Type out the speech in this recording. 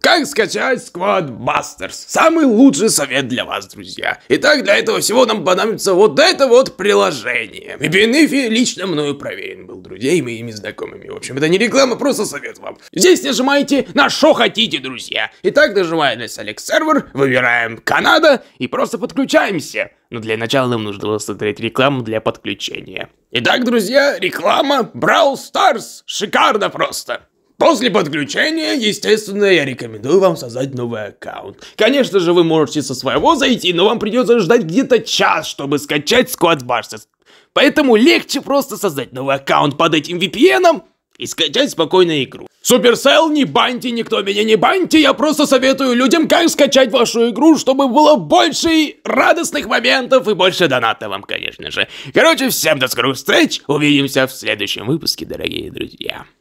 Как скачать Squad Masters? Самый лучший совет для вас, друзья. Итак, для этого всего нам понадобится вот это вот приложение. И Бенефи лично мною проверен был, друзья, и моими знакомыми. В общем, это не реклама, просто совет вам. Здесь нажимаете на что хотите, друзья. Итак, нажимаем на Select Server, выбираем Канада и просто подключаемся. Но для начала нам нужно было смотреть рекламу для подключения. Итак, друзья, реклама Brawl Stars. Шикарно просто. После подключения, естественно, я рекомендую вам создать новый аккаунт. Конечно же, вы можете со своего зайти, но вам придется ждать где-то час, чтобы скачать Squad Barses. Поэтому легче просто создать новый аккаунт под этим VPN и скачать спокойно игру. Суперсел, не баньте, никто меня не баньте, я просто советую людям, как скачать вашу игру, чтобы было больше радостных моментов и больше доната вам, конечно же. Короче, всем до скорых встреч, увидимся в следующем выпуске, дорогие друзья.